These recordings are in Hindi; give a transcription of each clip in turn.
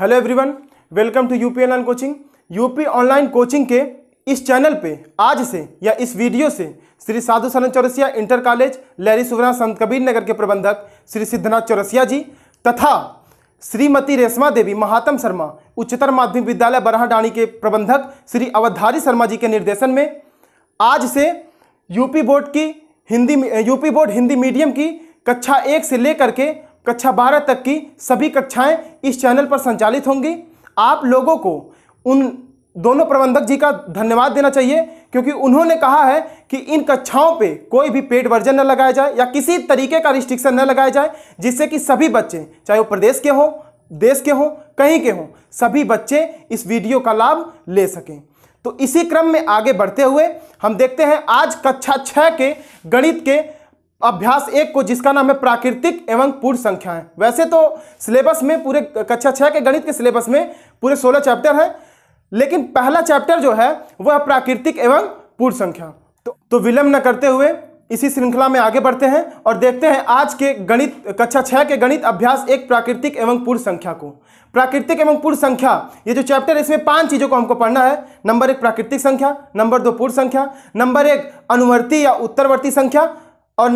hello everyone welcome to UP online coaching UP online coaching के इस चैनल पे आज से या इस वीडियो से श्री साधु सरन चौरसिया इंटर कॉलेज लहरी सुवरा संत कबीर नगर के प्रबंधक श्री सिद्धनाथ चौरसिया जी तथा श्रीमती रेशमा देवी महात्म शर्मा उच्चतर माध्यमिक विद्यालय बराहडाणी के प्रबंधक श्री अवधारी शर्मा जी के निर्देशन में आज से यूपी बोर्ड की Hindi UP board Hindi medium की कक्षा एक से लेकर के कक्षा बारह तक की सभी कक्षाएं इस चैनल पर संचालित होंगी आप लोगों को उन दोनों प्रबंधक जी का धन्यवाद देना चाहिए क्योंकि उन्होंने कहा है कि इन कक्षाओं पे कोई भी पेड वर्जन न लगाया जाए या किसी तरीके का रिस्ट्रिक्शन न लगाया जाए जिससे कि सभी बच्चे चाहे वो प्रदेश के हों देश के हों कहीं के हों सभी बच्चे इस वीडियो का लाभ ले सकें तो इसी क्रम में आगे बढ़ते हुए हम देखते हैं आज कक्षा छः के गणित के अभ्यास एक को जिसका नाम है प्राकृतिक एवं पूर्ण संख्याएं वैसे तो सिलेबस में पूरे कक्षा छः के गणित के सिलेबस में पूरे सोलह चैप्टर हैं लेकिन पहला चैप्टर जो है वह प्राकृतिक एवं पूर्ण संख्या तो, तो विलंब न करते हुए इसी श्रृंखला में आगे बढ़ते हैं और देखते हैं आज के गणित कक्षा छः के गणित अभ्यास एक प्राकृतिक एवं पूर्ण संख्या को प्राकृतिक एवं पूर्ण संख्या ये जो चैप्टर है इसमें पांच चीज़ों को हमको पढ़ना है नंबर एक प्राकृतिक संख्या नंबर दो पूर्ण संख्या नंबर एक अनुवर्ती या उत्तरवर्ती संख्या और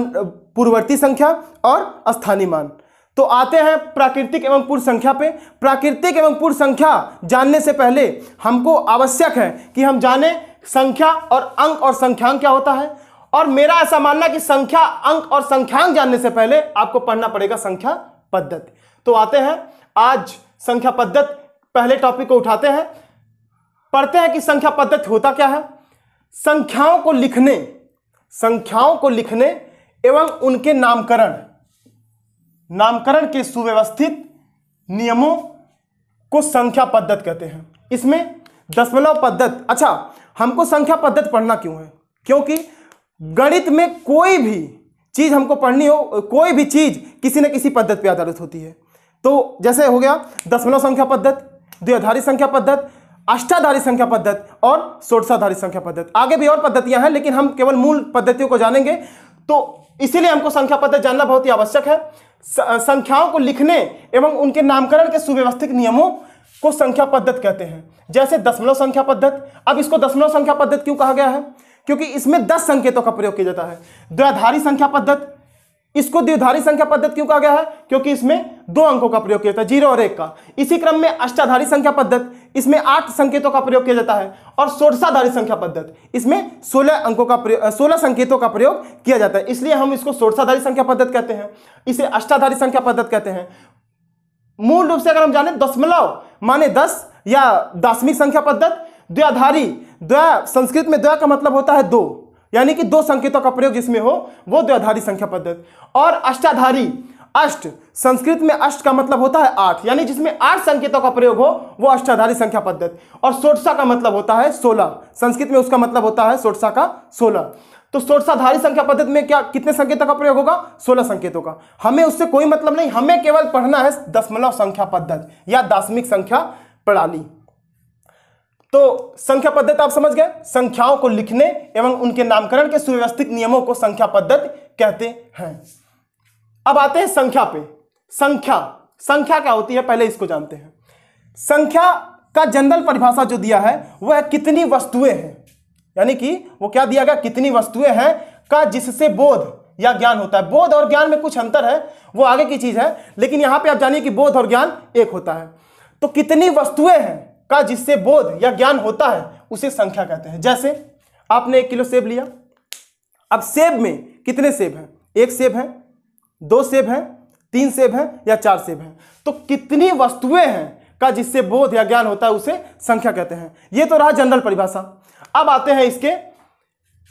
पूर्ववर्ती संख्या और स्थानीय मान तो आते हैं प्राकृतिक एवं पूर्व संख्या पे प्राकृतिक एवं पूर्व संख्या जानने से पहले हमको आवश्यक है कि हम जाने संख्या और अंक और संख्यांक क्या होता है और मेरा ऐसा मानना कि संख्या अंक और संख्यांक जानने से पहले आपको पढ़ना पड़ेगा संख्या पद्धति तो आते हैं आज संख्या पद्धति पहले टॉपिक को उठाते हैं पढ़ते हैं कि संख्या पद्धति होता क्या है संख्याओं को लिखने संख्याओं को लिखने एवं उनके नामकरण नामकरण के सुव्यवस्थित नियमों को संख्या पद्धत कहते हैं इसमें दशमलव पद्धत अच्छा हमको संख्या पद्धत पढ़ना क्यों है क्योंकि गणित में कोई भी चीज़ हमको पढ़नी हो कोई भी चीज़ किसी न किसी पद्धत पर आधारित होती है तो जैसे हो गया दशमलव संख्या पद्धत द्विधारी संख्या पद्धत अष्टाधारी संख्या पद्धत और सोटसाधारी संख्या पद्धत आगे भी और पद्धतियां हैं लेकिन हम केवल मूल पद्धतियों को जानेंगे तो इसीलिए हमको संख्या पद्धति जानना बहुत ही आवश्यक है संख्याओं को लिखने एवं उनके नामकरण के सुव्यवस्थित नियमों को संख्या पद्धति कहते हैं जैसे दशमलव संख्या पद्धति अब इसको दशमलव संख्या पद्धति क्यों कहा गया है क्योंकि इसमें दस संकेतों का प्रयोग किया जाता है द्वाधारी संख्या पद्धति इसको द्विधारी संख्या पद्धति क्यों कहा गया है क्योंकि इसमें दो अंकों का प्रयोग किया जाता है जीरो और एक का इसी क्रम में अष्टाधारी संख्या पद्धत इसमें आठ संकेतों का प्रयोग किया जाता है और सोरसाधारी संख्या पद्धत इसमें सोलह अंकों का प्रयोग सोलह संकेतों का प्रयोग किया जाता है इसलिए हम इसको सोरसाधारी संख्या पद्धत कहते हैं इसे अष्टाधारी संख्या पद्धत कहते हैं मूल रूप से अगर हम जाने दशमलव माने दस या दासमिक संख्या पद्धत द्व्याधारी द्वया संस्कृत में द्वया का मतलब होता है दो यानी कि दो संकेतों का प्रयोग जिसमें हो वो द्विधारी संख्या पद्धति और अष्टाधारी अष्ट संस्कृत में अष्ट का मतलब होता है आठ यानी जिसमें आठ संकेतों का प्रयोग हो वो अष्टाधारी संख्या पद्धति और सोटसा का मतलब होता है सोलह संस्कृत में उसका मतलब होता है सोटसा का सोलह तो सोटसाधारी संख्या पद्धति में क्या कितने संकेतों का प्रयोग होगा सोलह संकेतों का हमें उससे कोई मतलब नहीं हमें केवल पढ़ना है दशमलव संख्या पद्धति या दासमिक संख्या प्रणाली तो संख्या पद्धति आप समझ गए संख्याओं को लिखने एवं उनके नामकरण के सुव्यवस्थित नियमों को संख्या पद्धति कहते हैं अब आते हैं संख्या पे संख्या संख्या क्या होती है पहले इसको जानते हैं संख्या का जनरल परिभाषा जो दिया है वह है कितनी वस्तुएं हैं यानी कि वो क्या दिया गया कितनी वस्तुएं हैं का जिससे बोध या ज्ञान होता है बोध और ज्ञान में कुछ अंतर है वो आगे की चीज है लेकिन यहां पे आप जानिए कि बोध और ज्ञान एक होता है तो कितनी वस्तुएं हैं का जिससे बोध या ज्ञान होता है उसे संख्या कहते हैं जैसे आपने एक किलो सेब लिया अब सेब में कितने सेब हैं एक सेब है दो सेब हैं तीन सेब हैं या चार सेब हैं तो कितनी वस्तुएं हैं का जिससे बोध या ज्ञान होता है उसे संख्या कहते हैं ये तो रहा जनरल परिभाषा अब आते हैं इसके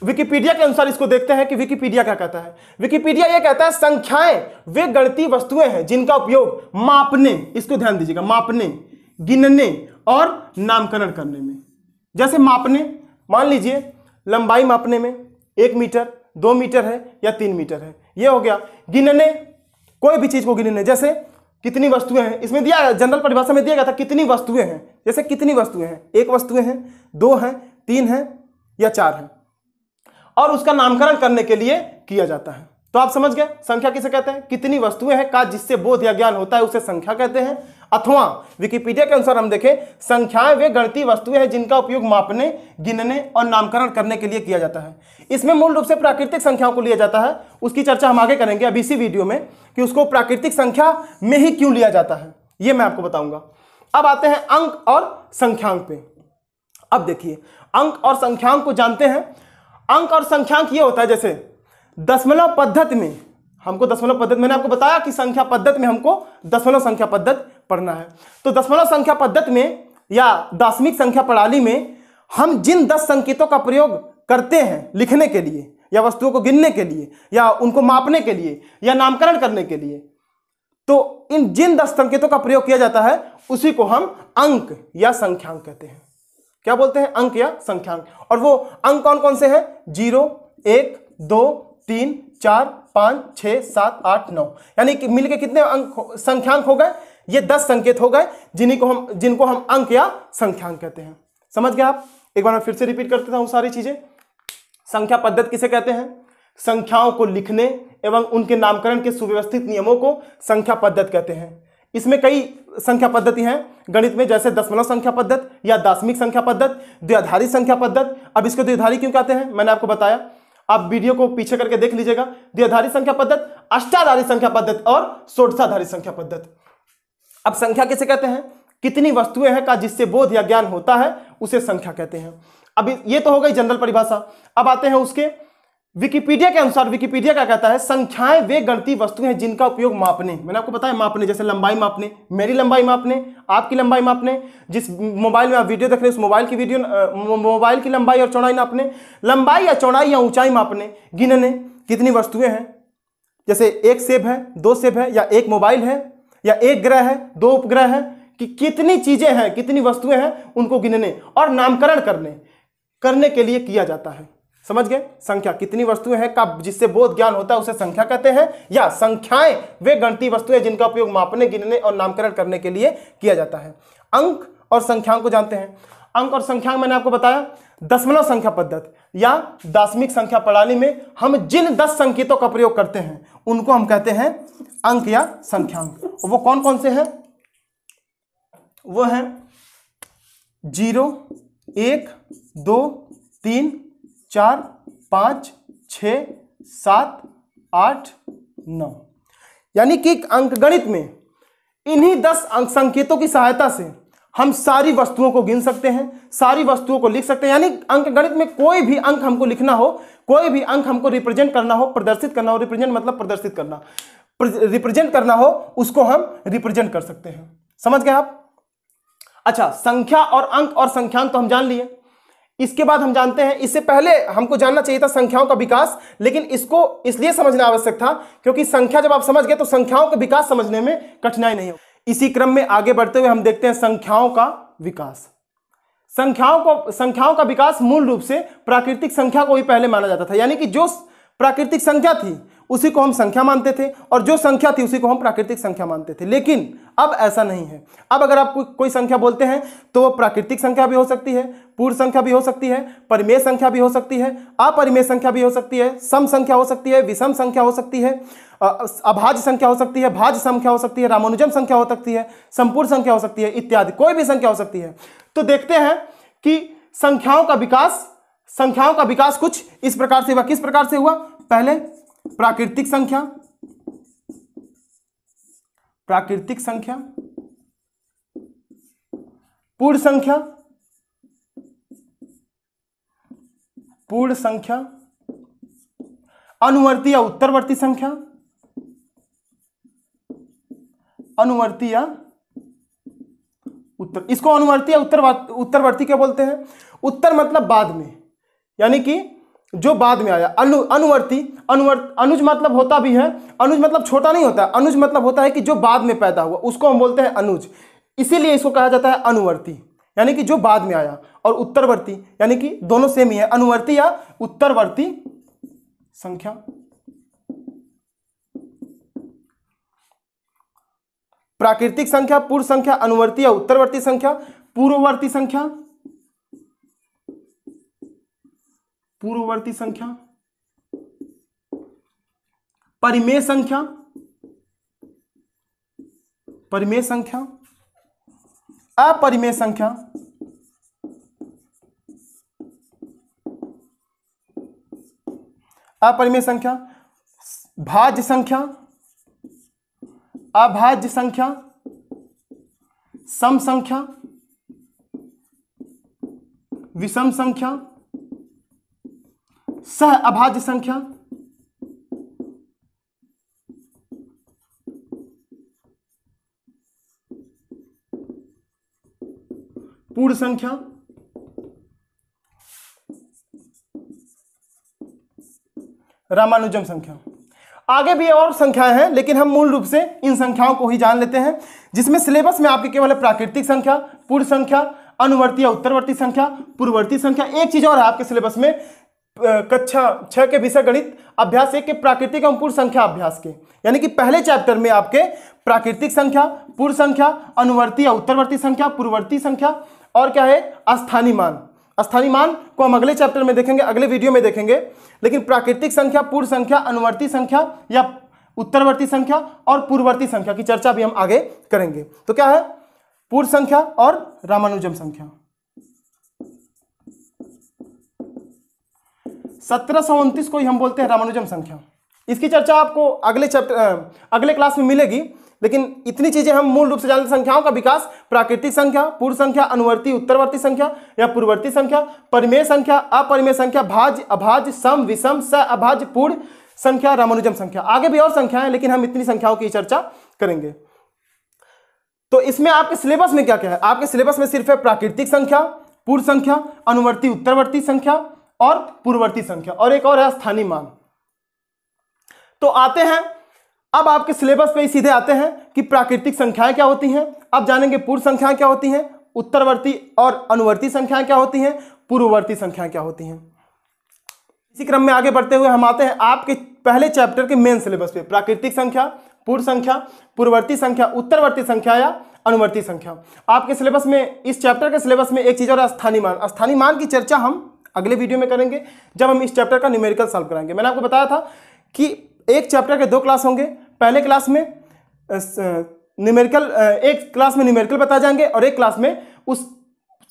विकिपीडिया के अनुसार इसको देखते हैं कि विकिपीडिया क्या कहता है विकिपीडिया ये कहता है संख्याएं वे गणती वस्तुएं हैं जिनका उपयोग मापने इसको ध्यान दीजिएगा मापने गिनने और नामकरण करने में जैसे मापने मान लीजिए लंबाई मापने में एक मीटर दो मीटर है या तीन मीटर है ये हो गया गिनने कोई भी चीज़ को गिनने जैसे कितनी वस्तुएं हैं इसमें दिया जनरल परिभाषा में दिया गया था कितनी वस्तुएं हैं जैसे कितनी वस्तुएं हैं एक वस्तुएं हैं दो हैं तीन हैं या चार हैं और उसका नामकरण करने के लिए किया जाता है तो आप समझ गए संख्या किसे कहते हैं कितनी वस्तुएं हैं का जिससे बोध या ज्ञान होता है उसे संख्या कहते हैं अथवा विकिपीडिया के अनुसार हम देखें संख्याएं वे गणती वस्तुएं हैं जिनका उपयोग मापने गिनने और नामकरण करने के लिए किया जाता है इसमें मूल रूप से प्राकृतिक संख्याओं को लिया जाता है उसकी चर्चा हम आगे करेंगे अभी इसी वीडियो में कि उसको प्राकृतिक संख्या में ही क्यों लिया जाता है ये मैं आपको बताऊंगा अब आते हैं अंक और संख्यांक पे अब देखिए अंक और संख्यांक को जानते हैं अंक और संख्यांक ये होता है जैसे दशमलव पद्धति में हमको दशमलव पद्धति मैंने आपको बताया कि संख्या पद्धति में हमको दशमलव संख्या पद्धति पढ़ना है तो दशमलव संख्या पद्धति में या दशमिक संख्या प्रणाली में हम जिन दस संकेतों का प्रयोग करते हैं लिखने के लिए या वस्तुओं को गिनने के लिए या उनको मापने के लिए या नामकरण करने के लिए तो इन जिन दस संकेतों का प्रयोग किया जाता है उसी को हम अंक या संख्यांक कहते हैं क्या बोलते हैं अंक या संख्यांक और वो अंक कौन कौन से हैं जीरो एक दो तीन चार पाँच छः सात आठ नौ यानी कि मिलके कितने अंक संख्यांक हो गए ये दस संकेत हो गए जिन्हीं को हम जिनको हम अंक या संख्यांक कहते हैं समझ गए आप एक बार मैं फिर से रिपीट करता हूँ सारी चीजें संख्या पद्धति किसे कहते हैं संख्याओं को लिखने एवं उनके नामकरण के सुव्यवस्थित नियमों को संख्या पद्धति कहते हैं इसमें कई संख्या पद्धति हैं गणित में जैसे दशमलव संख्या पद्धत या दार्शनिक संख्या पद्धत द्विधारी संख्या पद्धत अब इसको द्विधारी क्यों कहते हैं मैंने आपको बताया आप वीडियो को पीछे करके देख लीजिएगा द्विधारी संख्या पद्धत अष्टाधारी संख्या पद्धत और सोडसाधारी संख्या पद्धत अब संख्या किसे कहते हैं कितनी वस्तुएं हैं का जिससे बोध या ज्ञान होता है उसे संख्या कहते हैं अब ये तो हो गई जनरल परिभाषा अब आते हैं उसके विकिपीडिया के अनुसार विकिपीडिया क्या कहता है संख्याएं वे गणती वस्तुएं हैं जिनका उपयोग मापने मैंने आपको बताया मापने जैसे लंबाई मापने मेरी लंबाई मापने आपकी लंबाई मापने जिस मोबाइल में आप वीडियो देख रहे हैं उस मोबाइल की वीडियो मोबाइल की लंबाई और चौड़ाई मापने लंबाई या चौड़ाई या ऊंचाई मापने गिनने कितनी वस्तुएं हैं जैसे एक सेब है दो सेब है या एक मोबाइल है या एक ग्रह है दो उपग्रह है कि कितनी चीजें हैं कितनी वस्तुएं हैं उनको गिनने और नामकरण करने करने के लिए किया जाता है समझ गए संख्या कितनी वस्तुएं हैं का जिससे बोध ज्ञान होता है उसे संख्या कहते हैं या संख्याएं वे गणती वस्तुएं जिनका उपयोग मापने गिनने और नामकरण करने के लिए किया जाता है अंक और संख्याओं को जानते हैं अंक और संख्या मैंने आपको बताया दशमलव संख्या पद्धत या दासमिक संख्या प्रणाली में हम जिन दस संकेतों का प्रयोग करते हैं उनको हम कहते हैं अंक या संख्यांक वो कौन कौन से हैं वो हैं जीरो एक दो तीन चार पाँच छ सात आठ नौ यानी कि अंकगणित में इन्हीं दस अंक संकेतों की सहायता से हम सारी वस्तुओं को गिन सकते हैं सारी वस्तुओं को लिख सकते हैं यानी अंक गणित में कोई भी अंक हमको लिखना हो कोई भी अंक हमको रिप्रेजेंट करना हो प्रदर्शित करना हो रिप्रेजेंट मतलब प्रदर्शित करना रिप्रेजेंट करना हो उसको हम रिप्रेजेंट कर सकते हैं समझ गए आप अच्छा संख्या और अंक और संख्यांक तो हम जान लिए इसके बाद हम जानते हैं इससे पहले हमको जानना चाहिए था संख्याओं का विकास लेकिन इसको इसलिए समझना आवश्यक था क्योंकि संख्या जब आप समझ गए तो संख्याओं का विकास समझने में कठिनाई नहीं होगी इसी क्रम में आगे बढ़ते हुए हम देखते हैं संख्याओं का विकास संख्याओं को संख्याओं का विकास मूल रूप से प्राकृतिक संख्या को ही पहले माना जाता था यानी कि जो प्राकृतिक संख्या थी उसी को हम संख्या मानते थे और जो संख्या थी उसी को हम प्राकृतिक संख्या मानते थे लेकिन अब ऐसा नहीं है अब अगर आप को, कोई संख्या बोलते हैं तो वह प्राकृतिक संख्या भी हो सकती है पूर्ण संख्या भी हो सकती है परिमेय संख्या भी हो सकती है अपरिमेय संख्या भी हो सकती है सम संख्या हो सकती है विषम संख्या हो सकती है अभाज्य संख्या हो सकती है भाज्य संख्या हो सकती है रामानुजम संख्या हो सकती है संपूर्ण संख्या हो सकती है इत्यादि कोई भी संख्या हो सकती है तो देखते हैं कि संख्याओं का विकास संख्याओं का विकास कुछ इस प्रकार से हुआ किस प्रकार से हुआ पहले प्राकृतिक संख्या प्राकृतिक संख्या पूर्ण संख्या पूर्ण संख्या अनुवर्ती या उत्तरवर्ती संख्या अनुवर्ती या उत्तर इसको अनुवर्ती या उत्तर उत्तरवर्ती क्या बोलते हैं उत्तर मतलब बाद में यानी कि जो बाद में आया अनु अनुवर्ती अनुवर्त अनुज मतलब होता भी है अनुज मतलब छोटा नहीं होता अनुज मतलब होता है कि जो बाद में पैदा हुआ उसको हम बोलते हैं अनुज इसीलिए इसको कहा जाता है अनुवर्ती यानी कि जो बाद में आया और उत्तरवर्ती यानी कि दोनों सेम ही है अनुवर्ती या उत्तरवर्ती संख्या प्राकृतिक संख्या पूर्व संख्या अनुवर्ती या उत्तरवर्ती संख्या पूर्ववर्ती संख्या पूर्ववर्ती संख्या परिमेय संख्या परिमेय संख्या अपरिमेय संख्या अपरिमेय संख्या भाज्य संख्या अभाज्य संख्या सम संख्या विषम संख्या सह अभाज्य संख्या पूर्ण संख्या रामानुजम संख्या आगे भी और संख्याएं हैं लेकिन हम मूल रूप से इन संख्याओं को ही जान लेते हैं जिसमें सिलेबस में आपके केवल प्राकृतिक संख्या पूर्ण संख्या अनुवर्ती या उत्तरवर्ती संख्या पूर्ववर्ती संख्या एक चीज और है आपके सिलेबस में कक्षा छः के विषय गणित अभ्यास एक के प्राकृतिक एवं पूर्ण संख्या अभ्यास के यानी कि पहले चैप्टर में आपके प्राकृतिक संख्या पूर्व संख्या अनुवर्ती या उत्तरवर्ती संख्या पूर्ववर्ती संख्या और क्या है स्थानीय मान स्थानीय मान को हम अगले चैप्टर में देखेंगे अगले वीडियो में देखेंगे लेकिन प्राकृतिक संख्या पूर्व संख्या अनुवर्ती संख्या या उत्तरवर्ती संख्या और पूर्ववर्ती संख्या की चर्चा भी हम आगे करेंगे तो क्या है पूर्व संख्या और रामानुजम संख्या सत्रह को ही हम बोलते हैं रामानुजम संख्या इसकी चर्चा आपको अगले चैप्टर अगले क्लास में मिलेगी लेकिन इतनी चीजें हम मूल रूप से जानते संख्याओं का विकास प्राकृतिक संख्या पूर्व संख्या अनुवर्ती उत्तरवर्ती संख्या या पूर्ववर्ती संख्या परिमेय संख्या अपरिमेय संख्या भाज अभाज सम विषम स अभाज पूर्ण संख्या रामानुजम संख्या आगे भी और संख्या है लेकिन हम इतनी संख्याओं की चर्चा करेंगे तो इसमें आपके सिलेबस में क्या क्या है आपके सिलेबस में सिर्फ है प्राकृतिक संख्या पूर्व संख्या अनुवर्ती उत्तरवर्ती संख्या और पूर्ववर्ती संख्या और एक और है स्थानीय मान तो आते हैं अब आपके सिलेबस पे ही सीधे आते हैं कि प्राकृतिक संख्याएं क्या होती हैं अब जानेंगे पूर्व संख्याएं क्या होती हैं उत्तरवर्ती और अनुवर्ती संख्याएं क्या होती हैं पूर्ववर्ती संख्याएं क्या होती हैं इसी क्रम में आगे बढ़ते हुए हम आते हैं आपके पहले चैप्टर के मेन सिलेबस पे प्राकृतिक संख्या पूर्व संख्या पूर्ववर्ती संख्या उत्तरवर्ती संख्या या अनुवर्ती संख्या आपके सिलेबस में इस चैप्टर के सिलेबस में एक चीज़ और स्थानीय मान स्थानीय मान की चर्चा हम अगले वीडियो में करेंगे जब हम इस चैप्टर का न्यूमेरिकल सॉल्व कराएंगे मैंने आपको बताया था कि एक चैप्टर के दो क्लास होंगे पहले क्लास में न्यूमेरिकल एक क्लास में न्यूमेरिकल बताए जाएंगे और एक क्लास में उस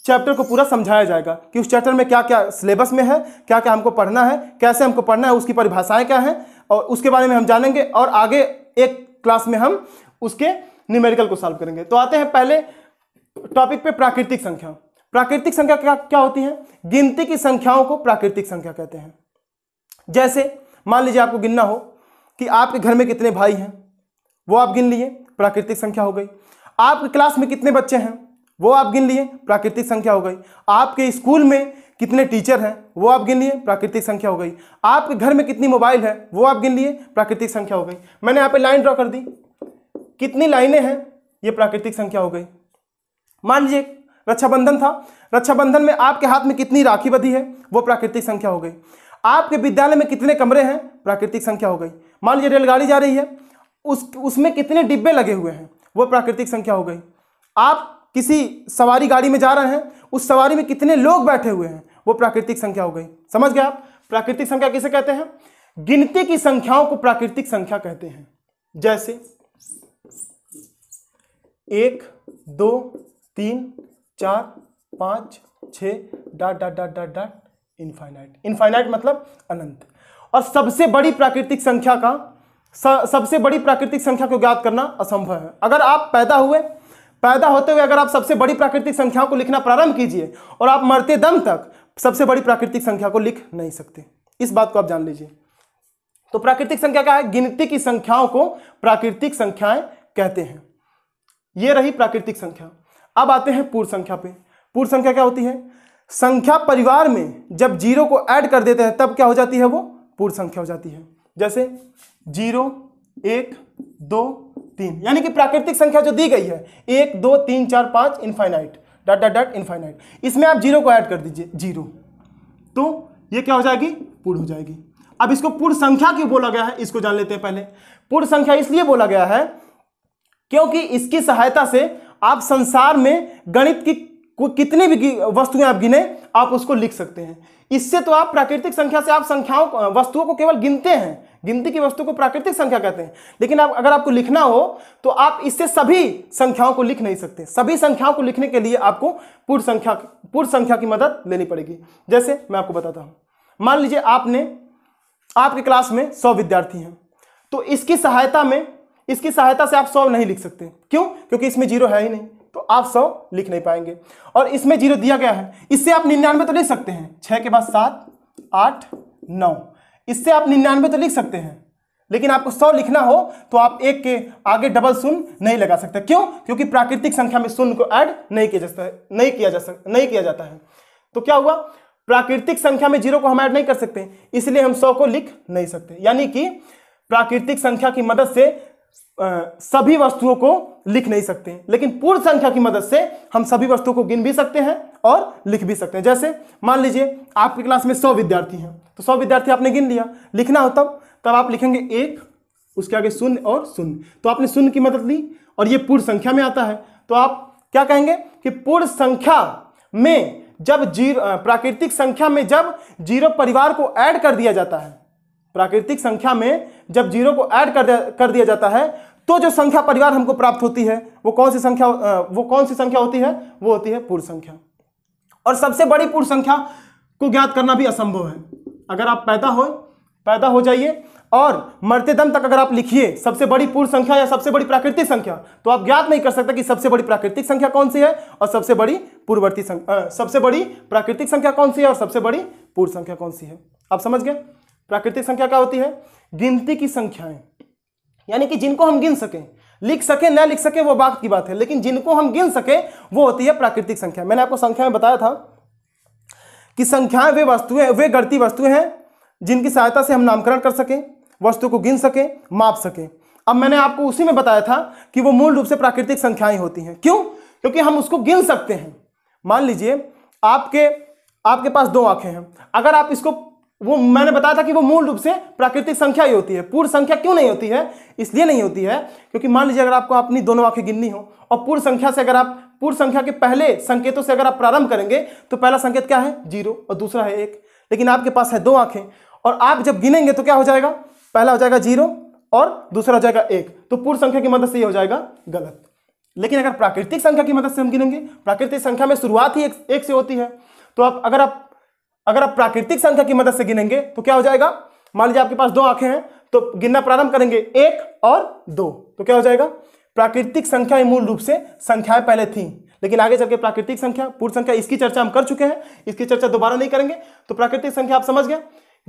चैप्टर को पूरा समझाया जाएगा कि उस चैप्टर में क्या क्या सिलेबस में है क्या क्या हमको पढ़ना है कैसे हमको पढ़ना है उसकी परिभाषाएं क्या हैं और उसके बारे में हम जानेंगे और आगे एक क्लास में हम उसके न्यूमेरिकल को सॉल्व करेंगे तो आते हैं पहले टॉपिक पे प्राकृतिक संख्या प्राकृतिक संख्या क्या क्या होती है गिनती की संख्याओं को प्राकृतिक संख्या कहते हैं जैसे मान लीजिए आपको गिनना हो कि आपके घर में कितने भाई हैं वो आप गिन लिए प्राकृतिक संख्या हो गई आपके क्लास में कितने बच्चे हैं वो आप गिन लिए प्राकृतिक संख्या हो गई आपके स्कूल में कितने टीचर हैं वो आप गिन लिए प्राकृतिक संख्या हो गई आपके घर में कितनी मोबाइल है वो आप गिन लिए प्राकृतिक संख्या हो गई मैंने यहाँ पे लाइन ड्रॉ कर दी कितनी लाइनें हैं ये प्राकृतिक संख्या हो गई मान लीजिए रक्षाबंधन था रक्षाबंधन में आपके हाथ में कितनी राखी बधी है वो प्राकृतिक संख्या हो गई आपके विद्यालय में कितने कमरे हैं प्राकृतिक संख्या हो गई मान लीजिए रेलगाड़ी जा रही है उस उसमें कितने डिब्बे लगे हुए हैं वो प्राकृतिक संख्या हो गई आप किसी सवारी गाड़ी में जा रहे हैं उस सवारी में कितने लोग बैठे हुए हैं वो प्राकृतिक संख्या हो गई समझ गए आप प्राकृतिक संख्या किसे कहते हैं गिनती की संख्याओं को प्राकृतिक संख्या कहते हैं जैसे एक दो तीन चार पाँच छः dot dot dot dot dot infinite infinite मतलब अनंत और सबसे बड़ी प्राकृतिक संख्या का सबसे बड़ी प्राकृतिक संख्या को ज्ञात करना असंभव है अगर आप पैदा हुए पैदा होते हुए अगर आप सबसे बड़ी प्राकृतिक संख्याओं को लिखना प्रारंभ कीजिए और आप मरते दम तक सबसे बड़ी प्राकृतिक संख्या को लिख नहीं सकते इस बात को आप जान लीजिए तो प्राकृतिक संख्या क्या है गिनती की संख्याओं को प्राकृतिक संख्याएं कहते हैं ये रही प्राकृतिक संख्या अब आते हैं पूर्ण संख्या पे पूर्ण संख्या क्या होती है संख्या परिवार में जब जीरो को ऐड कर देते हैं तब क्या हो जाती है वो पूर्ण संख्या हो जाती है जैसे जीरो एक दो तीन यानी कि प्राकृतिक संख्या जो दी गई है एक दो तीन चार पांच infinite dot dot dot infinite इसमें आप जीरो को ऐड कर दीजिए जीरो तो ये क्या हो जाएगी पूर्ण हो जाएगी अब इसको पूर्ण संख्या क्यों बोला गया है इसको जान लेते हैं पहले पूर्ण संख्या इसलिए बोला गया है क्योंकि इसकी सहायता से आप संसार में गणित की कितनी भी वस्तुएं आप गिने आप उसको लिख सकते हैं इससे तो आप प्राकृतिक संख्या से आप संख्याओं वस्तुओं को केवल गिनते हैं गिनती की वस्तु को प्राकृतिक संख्या कहते हैं लेकिन आप अगर आपको लिखना हो तो आप इससे सभी संख्याओं को लिख नहीं सकते सभी संख्याओं को लिखने के लिए आपको पूर्ण संख्या पूर्ण संख्या की मदद लेनी पड़ेगी जैसे मैं आपको बताता हूँ मान लीजिए आपने आपके क्लास में सौ विद्यार्थी हैं तो इसकी सहायता में इसकी सहायता से आप सौ नहीं लिख सकते क्यों क्योंकि इसमें जीरो है ही नहीं तो आप सौ लिख नहीं पाएंगे और इसमें जीरो दिया गया है इससे आप निन्यानवे तो लिख सकते हैं छः के बाद सात आठ नौ इससे आप निन्यानवे तो लिख सकते हैं लेकिन आपको सौ लिखना हो तो आप एक के आगे डबल शून्य नहीं लगा सकते क्यों क्योंकि प्राकृतिक संख्या में शून्य को ऐड नहीं किया जाता है नहीं किया जा सकता नहीं किया जाता है तो क्या हुआ प्राकृतिक संख्या में जीरो को हम ऐड नहीं कर सकते इसलिए हम सौ को लिख नहीं सकते यानी कि प्राकृतिक संख्या की मदद से सभी वस्तुओं को लिख नहीं सकते हैं लेकिन पूर्ण संख्या की मदद से हम सभी वस्तुओं को गिन भी सकते हैं और लिख भी सकते हैं जैसे मान लीजिए आपकी क्लास में सौ विद्यार्थी हैं तो सौ विद्यार्थी आपने गिन लिया लिखना हो तब तब आप लिखेंगे एक उसके आगे शून्य और शून्य तो आपने शून्य की मदद ली और ये पूर्ण संख्या में आता है तो आप क्या कहेंगे कि पूर्ण संख्या में जब जीरो प्राकृतिक संख्या में जब जीरो परिवार को ऐड कर दिया जाता है प्राकृतिक संख्या में जब जीरो को ऐड कर दिया कर दिया जाता है तो जो संख्या परिवार हमको प्राप्त होती है वो कौन सी संख्या वो कौन सी संख्या होती है वो होती है पूर्ण संख्या और सबसे बड़ी पूर्ण संख्या को ज्ञात करना भी असंभव है अगर आप पैदा हो पैदा हो जाइए और मरते दम तक अगर आप लिखिए सबसे बड़ी पूर्ण संख्या या सबसे बड़ी प्राकृतिक संख्या तो आप ज्ञात नहीं कर सकते कि सबसे बड़ी प्राकृतिक संख्या कौन सी है और सबसे बड़ी पूर्ववर्ती संख्या सबसे बड़ी प्राकृतिक संख्या कौन सी है और सबसे बड़ी पूर्व संख्या कौन सी है आप समझ गए प्राकृतिक संख्या क्या होती है गिनती की संख्याएं यानी कि जिनको हम गिन सकें लिख सके ना लिख सके वो बात की बात है लेकिन जिनको हम गिन सके वो होती है प्राकृतिक संख्या मैंने आपको संख्या में बताया था कि संख्याएं वे वस्तुएं वे गढ़ती वस्तुएं हैं जिनकी सहायता से हम नामकरण कर सकें वस्तु को गिन सकें माप सकें अब मैंने आपको उसी में बताया था कि वो मूल रूप से प्राकृतिक संख्याएं होती हैं क्यों क्योंकि हम उसको गिन सकते हैं मान लीजिए आपके आपके पास दो आंखें हैं अगर आप इसको वो मैंने बताया था कि वो मूल रूप से प्राकृतिक संख्या ही होती है पूर्ण संख्या क्यों नहीं होती है इसलिए नहीं होती है क्योंकि मान लीजिए अगर आपको अपनी दोनों आंखें गिननी हो और पूर्ण संख्या से अगर आप पूर्ण संख्या के पहले संकेतों से अगर आप प्रारंभ करेंगे तो पहला संकेत क्या है जीरो और दूसरा है एक लेकिन आपके पास है दो आंखें और आप जब गिनेंगे तो क्या हो जाएगा पहला हो जाएगा जीरो और दूसरा हो जाएगा एक तो पूर्ण संख्या की मदद से ये हो जाएगा गलत लेकिन अगर प्राकृतिक संख्या की मदद से हम गिनेंगे प्राकृतिक संख्या में शुरुआत ही एक, एक से होती है तो आप अगर आप अगर आप प्राकृतिक संख्या की मदद से गिनेंगे तो क्या हो जाएगा मान लीजिए आपके पास दो आंखें हैं तो गिनना प्रारंभ करेंगे एक और दो तो क्या हो जाएगा प्राकृतिक संख्या मूल रूप से संख्याएं पहले थी लेकिन आगे चल के प्राकृतिक संख्या पूर्ण संख्या इसकी चर्चा हम कर चुके हैं इसकी चर्चा दोबारा नहीं करेंगे तो प्राकृतिक संख्या आप समझ गए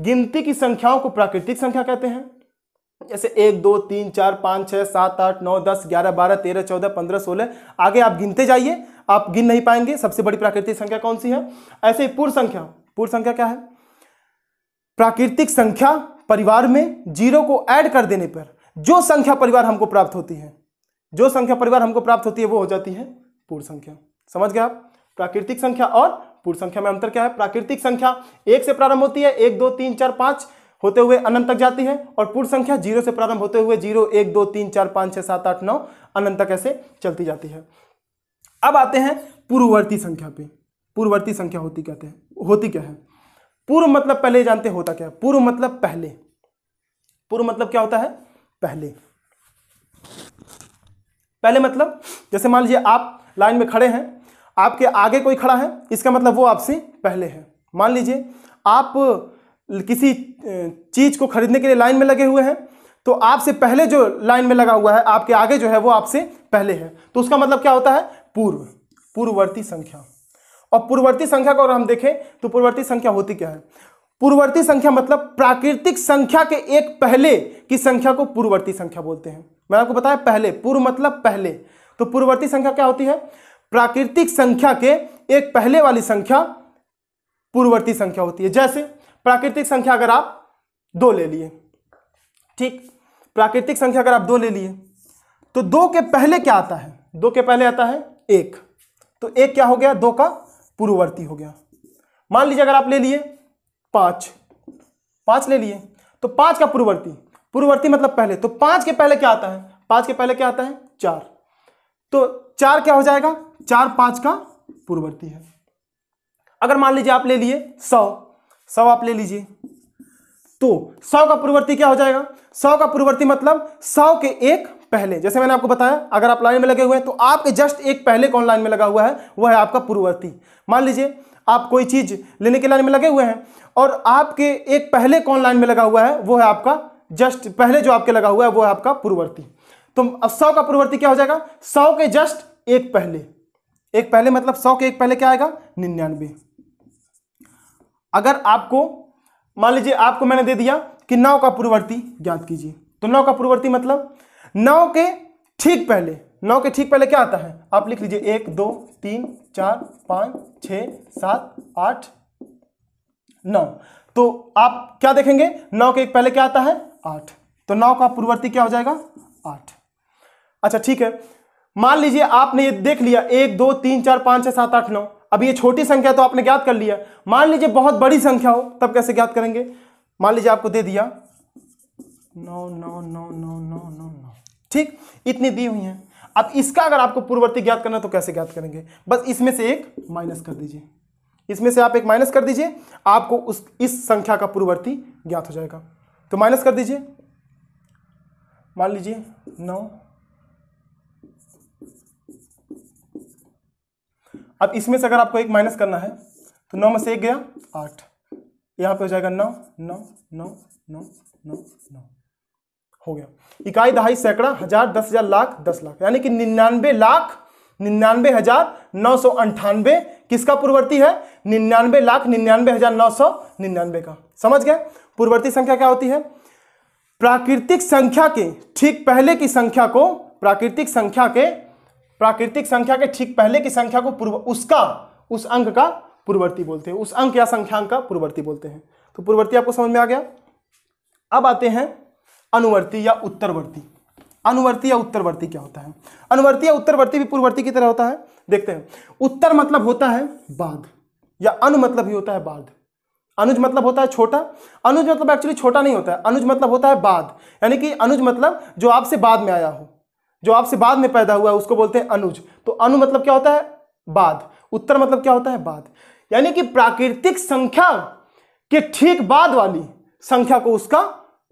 गिनती की संख्याओं को प्राकृतिक संख्या कहते हैं जैसे एक दो तीन चार पाँच छः सात आठ नौ दस ग्यारह बारह तेरह चौदह पंद्रह सोलह आगे आप गिनते जाइए आप गिन नहीं पाएंगे सबसे बड़ी प्राकृतिक संख्या कौन सी है ऐसे ही पूर्ण संख्या पूर्ण संख्या क्या है प्राकृतिक संख्या परिवार में जीरो को ऐड कर देने पर जो संख्या परिवार हमको प्राप्त होती है जो संख्या परिवार हमको प्राप्त होती है वो हो जाती है पूर्ण संख्या समझ गए आप प्राकृतिक संख्या और पूर्ण संख्या में अंतर क्या है प्राकृतिक संख्या एक से प्रारंभ होती है एक दो तीन चार पांच होते हुए अनंत तक जाती है और पूर्ण संख्या जीरो से प्रारंभ होते हुए जीरो एक दो तीन चार पांच छह सात आठ नौ अनंत तक ऐसे चलती जाती है अब आते हैं पूर्ववर्ती संख्या पे पूर्ववर्ती संख्या होती कहते हैं होती क्या है पूर्व मतलब पहले जानते होता क्या है पूर्व मतलब पहले पूर्व मतलब क्या होता है पहले पहले मतलब जैसे मान लीजिए आप लाइन में खड़े हैं आपके आगे कोई खड़ा है इसका मतलब वो आपसे पहले है मान लीजिए आप किसी चीज को खरीदने के लिए लाइन में लगे हुए हैं तो आपसे पहले जो लाइन में लगा हुआ है आपके आगे जो है वो आपसे पहले है तो उसका मतलब क्या होता है पूर्व पूर्ववर्ती संख्या और पूर्ववर्ती संख्या को अगर हम देखें तो पूर्ववर्ती संख्या होती क्या है पूर्ववर्ती संख्या मतलब प्राकृतिक संख्या के एक पहले की संख्या को पूर्ववर्ती संख्या बोलते हैं मैंने आपको बताया पहले पूर्व मतलब पहले तो पूर्ववर्ती संख्या क्या होती है प्राकृतिक संख्या के एक पहले वाली संख्या पूर्ववर्ती संख्या होती है जैसे प्राकृतिक संख्या अगर आप दो ले लिए ठीक प्राकृतिक संख्या अगर आप दो ले लिए तो दो के पहले क्या आता है दो के पहले आता है एक तो एक क्या हो गया दो का पूर्ववर्ती हो गया मान लीजिए अगर आप ले लिए पांच पांच ले लिए तो पांच का पूर्ववर्ती पूर्ववर्ती मतलब पहले तो पांच के पहले क्या आता है पांच के पहले क्या आता है चार तो चार क्या हो जाएगा चार पांच का पूर्ववर्ती है अगर मान लीजिए आप ले लिए सौ सौ आप ले लीजिए तो सौ का पूर्ववर्ती क्या हो जाएगा सौ का पूर्ववर्ती मतलब सौ के एक पहले जैसे मैंने आपको बताया अगर आप लाइन में लगे हुए हैं तो आपके जस्ट एक पहले कौन लाइन में लगा हुआ है वह है आपका पूर्ववर्ती मान लीजिए आप कोई चीज़ लेने के लाइन में लगे हुए हैं और आपके एक पहले कौन लाइन में लगा हुआ है वो है आपका जस्ट पहले जो आपके लगा हुआ है वो है आपका पूर्ववर्ती तो अब सौ का पूर्ववर्ती क्या हो जाएगा सौ के जस्ट एक पहले एक पहले मतलब सौ के एक पहले क्या आएगा निन्यानवे अगर आपको मान लीजिए आपको मैंने दे दिया कि नौ का पूर्ववर्ती ज्ञात कीजिए तो नौ का पूर्ववर्ती मतलब नौ के ठीक पहले नौ के ठीक पहले क्या आता है आप लिख लीजिए एक दो तीन चार पाँच छ सात आठ नौ तो आप क्या देखेंगे नौ के एक पहले क्या आता है आठ तो नौ का पूर्ववर्ती क्या हो जाएगा आठ अच्छा ठीक है मान लीजिए आपने ये देख लिया एक दो तीन चार पाँच छः सात आठ नौ अब ये छोटी संख्या तो आपने ज्ञात कर लिया मान लीजिए बहुत बड़ी संख्या हो तब कैसे ज्ञात करेंगे मान लीजिए आपको दे दिया नौ नौ नौ नौ नौ नौ नौ ठीक इतनी दी हुई हैं अब इसका अगर आपको पूर्ववर्ती ज्ञात करना है तो कैसे ज्ञात करेंगे बस इसमें से एक माइनस कर दीजिए इसमें से आप एक माइनस कर दीजिए आपको उस इस संख्या का पूर्ववर्ती ज्ञात हो जाएगा तो माइनस कर दीजिए मान लीजिए नौ अब इसमें से अगर आपको एक माइनस करना है तो नौ में से एक गया आठ यहाँ पे हो जाएगा नौ नौ नौ नौ नौ नौ हो गया इकाई दहाई सैकड़ा हजार दस हजार लाख दस लाख यानी कि निन्यानवे लाख निन्यानवे हजार नौ सौ अंठानवे किसका पूर्ववर्ती है निन्यानवे लाख निन्यानवे हजार नौ सौ निन्यानवे का समझ गए पूर्ववर्ती संख्या क्या होती है प्राकृतिक संख्या के ठीक पहले की संख्या को प्राकृतिक संख्या के प्राकृतिक संख्या के ठीक पहले की संख्या को पूर्व उसका उस अंक का पूर्ववर्ती बोलते हैं उस अंक या संख्यांक का पूर्ववर्ती बोलते हैं तो पूर्ववर्ती आपको समझ में आ गया अब आते हैं अनुवर्ती या उत्तरवर्ती अनुवर्ती या उत्तरवर्ती क्या होता है अनुवर्ती या उत्तरवर्ती भी पूर्ववर्ती की तरह होता है देखते हैं उत्तर मतलब होता है बाद या अनु मतलब ही होता है बाद अनुज मतलब होता है छोटा अनुज मतलब एक्चुअली छोटा नहीं होता है अनुज मतलब होता है बाद यानी कि अनुज मतलब जो आपसे बाद में आया हो जो आपसे बाद में पैदा हुआ है उसको बोलते हैं अनुज तो अनु मतलब क्या होता है बाद उत्तर मतलब क्या होता है बाद यानी कि प्राकृतिक संख्या के ठीक बाद वाली संख्या को उसका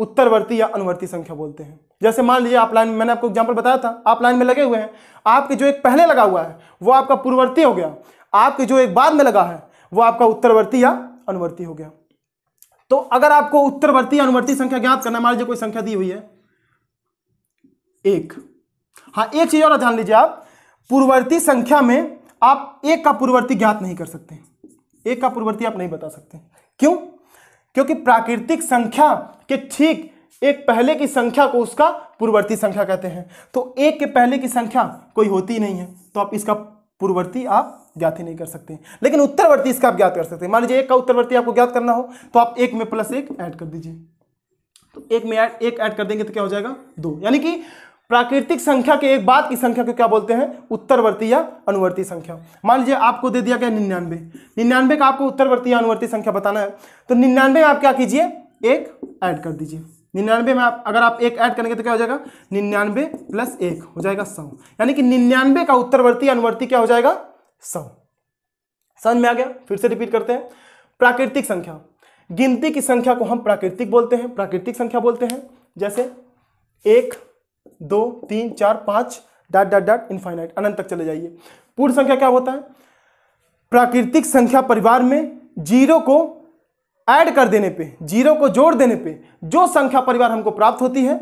उत्तरवर्ती या अनुवर्ती संख्या बोलते हैं जैसे मान लीजिए आप लाइन मैंने आपको एग्जाम्पल बताया था आप लाइन में लगे हुए हैं आपके जो एक पहले लगा हुआ है वो आपका पूर्ववर्ती हो गया आपके जो एक बाद में लगा है वो आपका उत्तरवर्ती या अनुवर्ती हो गया तो अगर आपको उत्तरवर्ती अनुवर्ती संख्या ज्ञात करना मान लीजिए कोई संख्या दी हुई है एक हाँ एक चीज और ध्यान लीजिए आप पूर्ववर्ती संख्या में आप एक का पूर्ववर्ती ज्ञात नहीं कर सकते एक का पूर्ववर्ती आप नहीं बता सकते क्यों क्योंकि प्राकृतिक संख्या के ठीक एक पहले की संख्या को उसका पूर्ववर्ती संख्या कहते हैं तो एक के पहले की संख्या कोई होती नहीं है तो आप इसका पूर्ववर्ती आप ज्ञात ही नहीं कर सकते लेकिन उत्तरवर्ती इसका आप ज्ञात कर सकते हैं मान लीजिए एक का उत्तरवर्ती आपको ज्ञात करना हो तो आप एक में प्लस एक ऐड कर दीजिए तो एक में एक ऐड कर देंगे तो क्या हो जाएगा दो यानी कि प्राकृतिक संख्या के एक बाद की संख्या को क्या बोलते हैं उत्तरवर्ती या अनुवर्ती संख्या मान लीजिए आपको दे दिया गया निन्यानवे निन्यानवे का आपको उत्तरवर्ती या अनुवर्ती संख्या बताना है तो निन्यानवे में आप क्या कीजिए एक ऐड कर दीजिए निन्यानवे में आप अगर आप एक ऐड करेंगे तो क्या हो जाएगा निन्यानवे प्लस एक हो जाएगा सौ यानी कि निन्यानवे का उत्तरवर्ती अनुवर्ती क्या हो जाएगा सौ समझ में आ गया फिर से रिपीट करते हैं प्राकृतिक संख्या गिनती की संख्या को हम प्राकृतिक बोलते हैं प्राकृतिक संख्या बोलते हैं जैसे एक दो तीन चार पाँच डॉट डॉट डॉट इन्फाइनाइट अनंत तक चले जाइए पूर्ण संख्या क्या होता है प्राकृतिक संख्या परिवार में जीरो को ऐड कर देने पे जीरो को जोड़ देने पे जो संख्या परिवार हमको प्राप्त होती है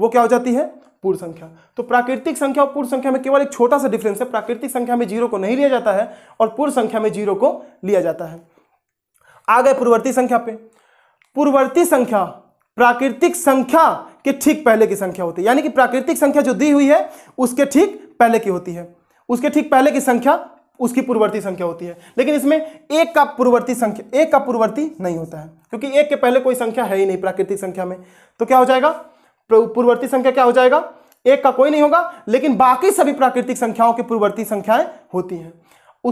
वो क्या हो जाती है पूर्ण संख्या तो प्राकृतिक संख्या और पूर्ण संख्या में केवल एक छोटा सा डिफरेंस है प्राकृतिक संख्या में जीरो को नहीं लिया जाता है और पूर्ण संख्या में जीरो को लिया जाता है आ गए पूर्ववर्ती संख्या पे पूर्ववर्ती संख्या प्राकृतिक संख्या के ठीक पहले की संख्या होती है यानी कि प्राकृतिक संख्या जो दी हुई है उसके ठीक पहले की होती है उसके ठीक पहले की संख्या उसकी पूर्ववर्ती संख्या होती है लेकिन इसमें एक का पूर्ववर्ती संख्या एक का पूर्ववर्ती नहीं होता है क्योंकि एक के पहले कोई संख्या है ही नहीं प्राकृतिक संख्या में तो क्या हो जाएगा पूर्ववर्ती संख्या क्या हो जाएगा एक का कोई नहीं होगा लेकिन बाकी सभी प्राकृतिक संख्याओं की पूर्ववर्ती संख्याएं होती हैं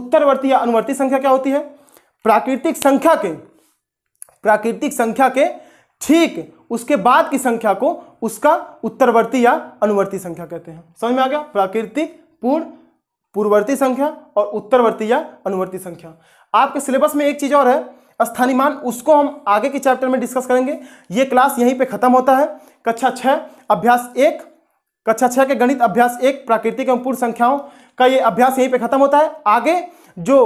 उत्तरवर्ती या अनुवर्ती संख्या क्या होती है प्राकृतिक संख्या के प्राकृतिक संख्या के ठीक उसके बाद की संख्या को उसका उत्तरवर्ती या अनुवर्ती संख्या कहते हैं समझ में आ गया प्राकृतिक पूर्ण पूर्ववर्ती संख्या और उत्तरवर्ती या अनुवर्ती संख्या आपके सिलेबस में एक चीज़ और है स्थानीय मान उसको हम आगे के चैप्टर में डिस्कस करेंगे ये क्लास यहीं पे खत्म होता है कक्षा छः अभ्यास एक कक्षा छः के गणित अभ्यास एक प्राकृतिक एवं पूर्ण संख्याओं का ये अभ्यास यहीं पे खत्म होता है आगे जो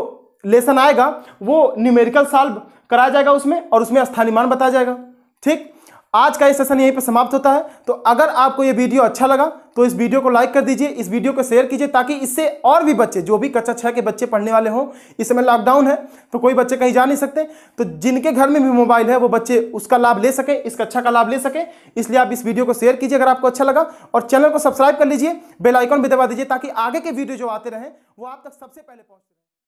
लेसन आएगा वो न्यूमेरिकल सॉल्व कराया जाएगा उसमें और उसमें स्थानीय मान बताया जाएगा ठीक आज का ये सेशन यहीं पर समाप्त होता है तो अगर आपको ये वीडियो अच्छा लगा तो इस वीडियो को लाइक कर दीजिए इस वीडियो को शेयर कीजिए ताकि इससे और भी बच्चे जो भी कक्षा छः के बच्चे पढ़ने वाले हों इस समय लॉकडाउन है तो कोई बच्चे कहीं जा नहीं सकते तो जिनके घर में भी मोबाइल है वो बच्चे उसका लाभ ले सकें इस कक्षा अच्छा का लाभ ले सकें इसलिए आप इस वीडियो को शेयर कीजिए अगर आपको अच्छा लगा और चैनल को सब्सक्राइब कर लीजिए बेलाइकॉन भी दबा दीजिए ताकि आगे के वीडियो जो आते रहें वो आप तक सबसे पहले पहुँच